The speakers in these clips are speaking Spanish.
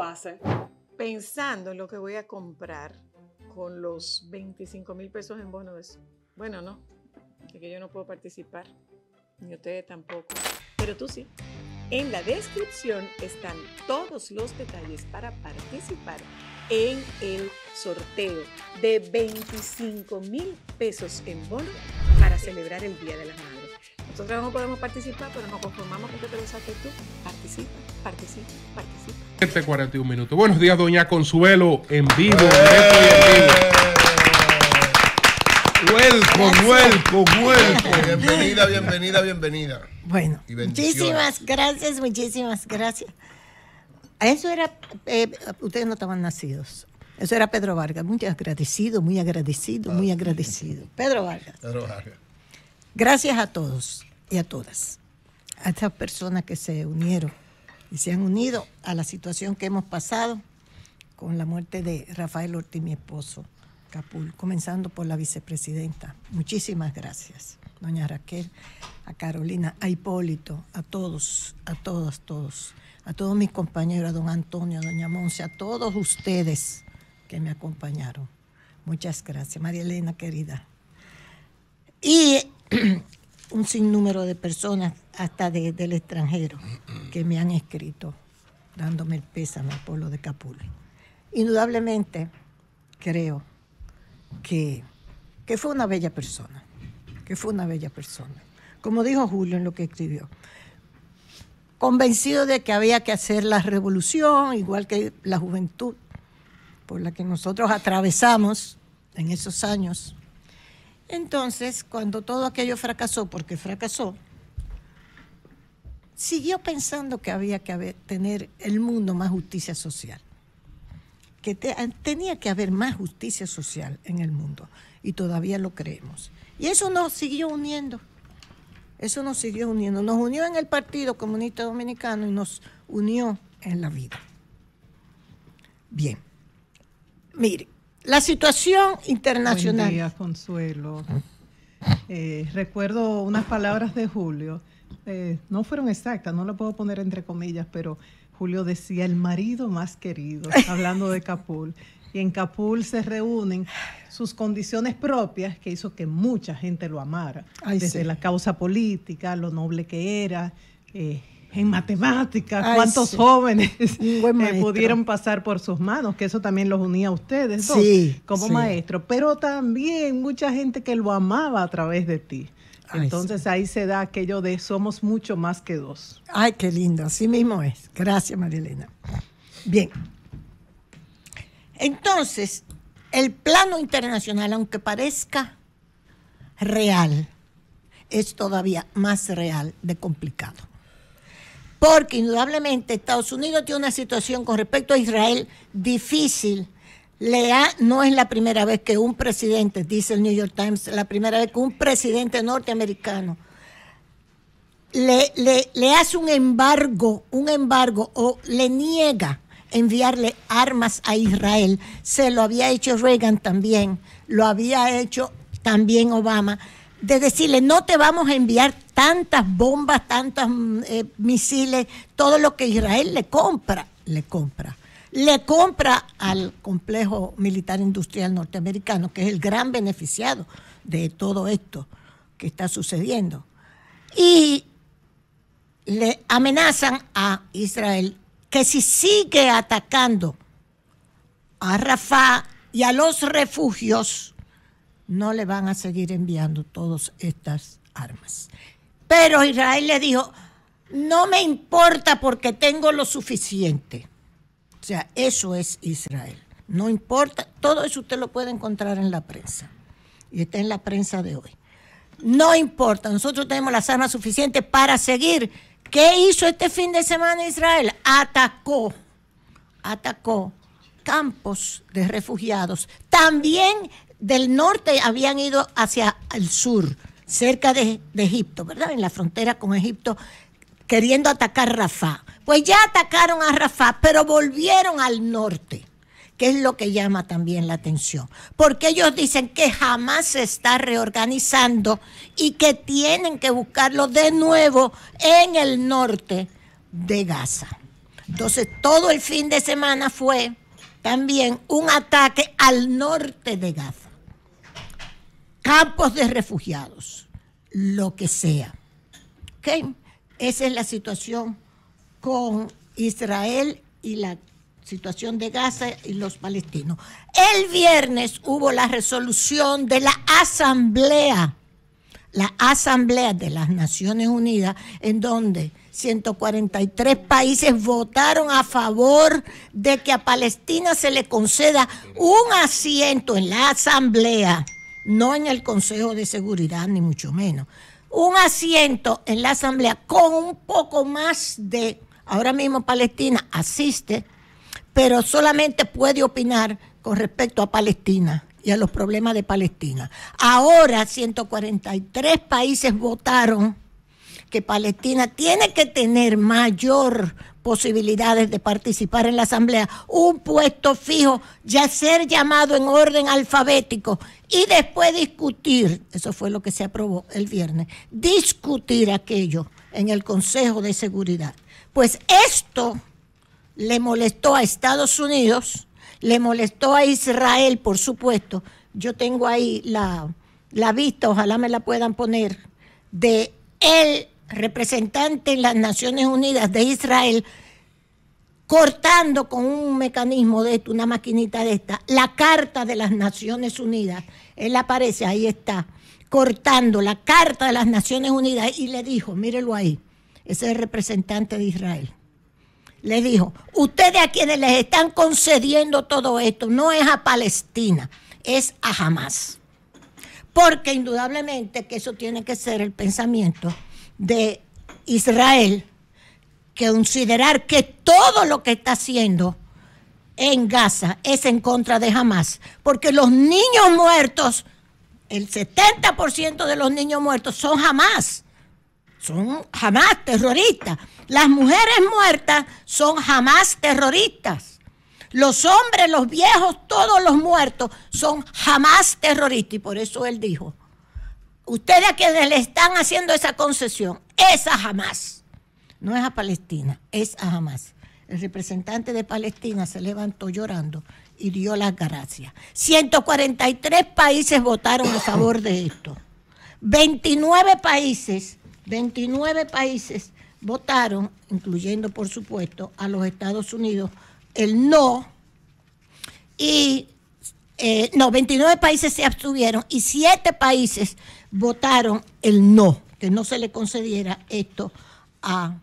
hacer? Pensando en lo que voy a comprar con los 25 mil pesos en bono Bueno, no, es que yo no puedo participar, ni ustedes tampoco, pero tú sí. En la descripción están todos los detalles para participar en el sorteo de 25 mil pesos en bono para celebrar el Día de las Madres. Nosotros no podemos participar, pero nos conformamos con que te tú. Participa, participa, participa. 7.41 minutos. Buenos días, doña Consuelo, en vivo. ¡Eh! Welcome, welcome, welcome. Bienvenida, bienvenida, bienvenida. Bueno, muchísimas gracias, muchísimas gracias. Eso era, eh, ustedes no estaban nacidos. Eso era Pedro Vargas. Muy agradecido, muy agradecido, muy ah, agradecido. Pedro Vargas. Pedro Vargas. Gracias a todos y a todas, a estas personas que se unieron y se han unido a la situación que hemos pasado con la muerte de Rafael Ortiz, mi esposo, Capul, comenzando por la vicepresidenta. Muchísimas gracias, doña Raquel, a Carolina, a Hipólito, a todos, a todas, todos, a todos mis compañeros, a don Antonio, a doña Monse, a todos ustedes que me acompañaron. Muchas gracias, María Elena querida. Y un sinnúmero de personas, hasta del extranjero, que me han escrito dándome el pésame al pueblo de Capul. Indudablemente, creo que, que fue una bella persona, que fue una bella persona. Como dijo Julio en lo que escribió, convencido de que había que hacer la revolución, igual que la juventud por la que nosotros atravesamos en esos años entonces, cuando todo aquello fracasó, porque fracasó, siguió pensando que había que tener el mundo más justicia social, que ah, tenía que haber más justicia social en el mundo, y todavía lo creemos. Y eso nos siguió uniendo, eso nos siguió uniendo, nos unió en el Partido Comunista Dominicano y nos unió en la vida. Bien, mire, la situación internacional. Buenos Consuelo. Eh, recuerdo unas palabras de Julio. Eh, no fueron exactas, no lo puedo poner entre comillas, pero Julio decía el marido más querido, hablando de Capul. Y en Capul se reúnen sus condiciones propias que hizo que mucha gente lo amara, desde la causa política, lo noble que era, eh, en matemáticas, cuántos jóvenes eh, me pudieron pasar por sus manos, que eso también los unía a ustedes como maestro, pero también mucha gente que lo amaba a través de ti. Entonces ahí se da aquello de somos mucho más que dos. Ay, qué lindo, así mismo es. Gracias, Elena. Bien. Entonces, el plano internacional, aunque parezca real, es todavía más real de complicado porque indudablemente Estados Unidos tiene una situación con respecto a Israel difícil. Lea, no es la primera vez que un presidente, dice el New York Times, la primera vez que un presidente norteamericano le, le hace un embargo, un embargo o le niega enviarle armas a Israel. Se lo había hecho Reagan también, lo había hecho también Obama, de decirle, no te vamos a enviar tantas bombas, tantos mm, eh, misiles, todo lo que Israel le compra, le compra. Le compra al complejo militar industrial norteamericano, que es el gran beneficiado de todo esto que está sucediendo. Y le amenazan a Israel que si sigue atacando a Rafah y a los refugios, no le van a seguir enviando todas estas armas. Pero Israel le dijo, no me importa porque tengo lo suficiente. O sea, eso es Israel. No importa, todo eso usted lo puede encontrar en la prensa. Y está en la prensa de hoy. No importa, nosotros tenemos las armas suficientes para seguir. ¿Qué hizo este fin de semana Israel? Atacó, atacó campos de refugiados. También del norte habían ido hacia el sur cerca de, Egipto, ¿verdad? En la frontera con Egipto, queriendo atacar Rafah. Pues ya atacaron a Rafah, pero volvieron al norte, que es lo que llama también la atención. Porque ellos dicen que jamás se está reorganizando y que tienen que buscarlo de nuevo en el norte de Gaza. Entonces, todo el fin de semana fue también un ataque al norte de Gaza campos de refugiados, lo que sea. ¿Okay? Esa es la situación con Israel y la situación de Gaza y los palestinos. El viernes hubo la resolución de la Asamblea, la Asamblea de las Naciones Unidas, en donde 143 países votaron a favor de que a Palestina se le conceda un asiento en la Asamblea no en el Consejo de Seguridad, ni mucho menos. Un asiento en la Asamblea con un poco más de, ahora mismo Palestina asiste, pero solamente puede opinar con respecto a Palestina y a los problemas de Palestina. Ahora 143 países votaron que Palestina tiene que tener mayor posibilidades de participar en la Asamblea, un puesto fijo, ya ser llamado en orden alfabético y después discutir, eso fue lo que se aprobó el viernes, discutir aquello en el Consejo de Seguridad. Pues esto le molestó a Estados Unidos, le molestó a Israel, por supuesto. Yo tengo ahí la, vista, ojalá me la puedan poner, de él, representante en las Naciones Unidas de Israel cortando con un mecanismo de esto, una maquinita de esta, la Carta de las Naciones Unidas. Él aparece, ahí está, cortando la Carta de las Naciones Unidas y le dijo, mírelo ahí, ese es el representante de Israel. Le dijo, ustedes a quienes les están concediendo todo esto no es a Palestina, es a Hamas. Porque indudablemente que eso tiene que ser el pensamiento de Israel que considerar que todo lo que está haciendo en Gaza es en contra de Hamas, porque los niños muertos, el 70% de los niños muertos son Hamas, son Hamas terroristas. Las mujeres muertas son Hamas terroristas. Los hombres, los viejos, todos los muertos son Hamas terroristas. Y por eso él dijo, Ustedes a quienes le están haciendo esa concesión, esa jamás. No es a Palestina, es a jamás. El representante de Palestina se levantó llorando y dio las gracias. 143 países votaron a favor de esto. 29 países, 29 países votaron, incluyendo por supuesto a los Estados Unidos, el no. Y eh, no, 29 países se abstuvieron y 7 países votaron el no, que no se le concediera esto a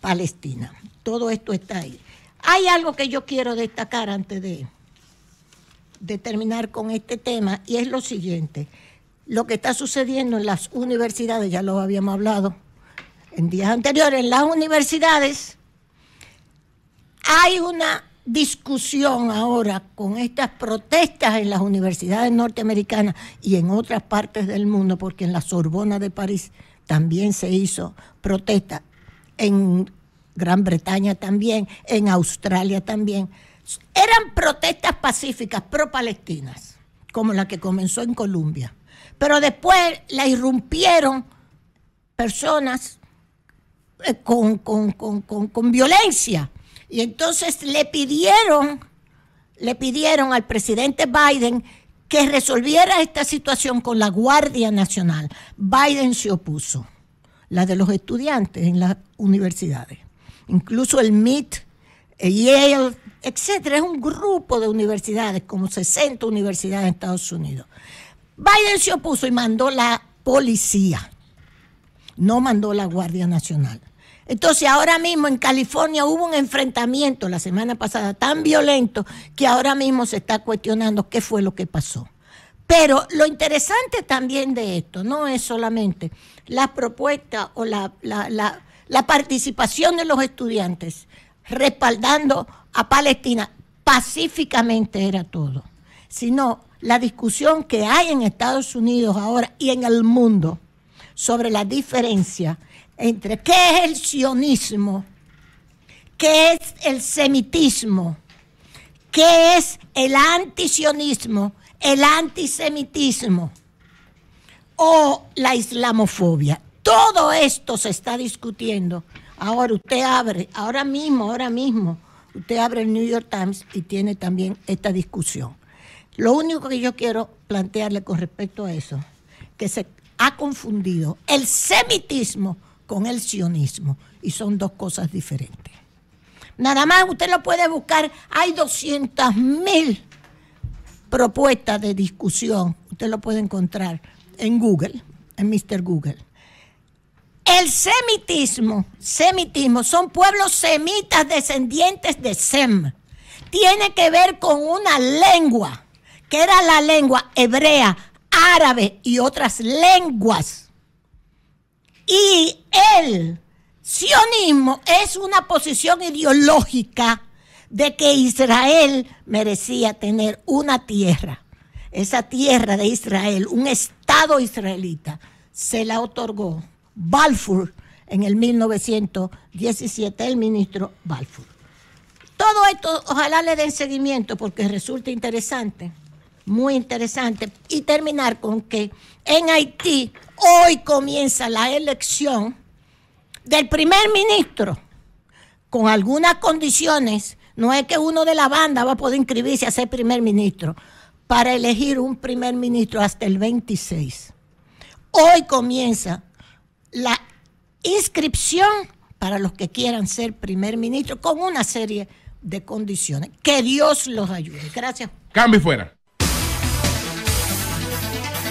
Palestina. Todo esto está ahí. Hay algo que yo quiero destacar antes de, de terminar con este tema y es lo siguiente. Lo que está sucediendo en las universidades, ya lo habíamos hablado en días anteriores, en las universidades hay una discusión ahora con estas protestas en las universidades norteamericanas y en otras partes del mundo, porque en la Sorbona de París también se hizo protesta, en Gran Bretaña también, en Australia también. Eran protestas pacíficas, pro-palestinas, como la que comenzó en Colombia. Pero después la irrumpieron personas eh, con, con, con, violencia y entonces le pidieron, le pidieron al presidente Biden que resolviera esta situación con la Guardia Nacional. Biden se opuso, la de los estudiantes en las universidades. Incluso el MIT, e Yale, etcétera, es un grupo de universidades, como 60 universidades en Estados Unidos. Biden se opuso y mandó la policía, no mandó la Guardia Nacional. Entonces ahora mismo en California hubo un enfrentamiento la semana pasada tan violento que ahora mismo se está cuestionando qué fue lo que pasó. Pero lo interesante también de esto no es solamente la propuesta o la, la participación de los estudiantes respaldando a Palestina, pacíficamente era todo, sino la discusión que hay en Estados Unidos ahora y en el mundo sobre la diferencia entre qué es el sionismo, qué es el semitismo, qué es el antisionismo, el antisemitismo o la islamofobia. Todo esto se está discutiendo. Ahora usted abre, ahora mismo, ahora mismo, usted abre el New York Times y tiene también esta discusión. Lo único que yo quiero plantearle con respecto a eso, que se ha confundido el semitismo con el sionismo y son dos cosas diferentes. Nada más usted lo puede buscar, hay 200.000 propuestas de discusión, usted lo puede encontrar en Google, en Mr. Google. El semitismo, semitismo, son pueblos semitas descendientes de Sem. Tiene que ver con una lengua, que era la lengua hebrea, árabe y otras lenguas y el sionismo es una posición ideológica de que Israel merecía tener una tierra. Esa tierra de Israel, un Estado israelita, se la otorgó Balfour en el 1917, el ministro Balfour. Todo esto, ojalá le den seguimiento porque resulta interesante, muy interesante. Y terminar con que en Haití Hoy comienza la elección del primer ministro con algunas condiciones. No es que uno de la banda va a poder inscribirse a ser primer ministro para elegir un primer ministro hasta el 26. Hoy comienza la inscripción para los que quieran ser primer ministro con una serie de condiciones. Que Dios los ayude. Gracias. Cambio fuera.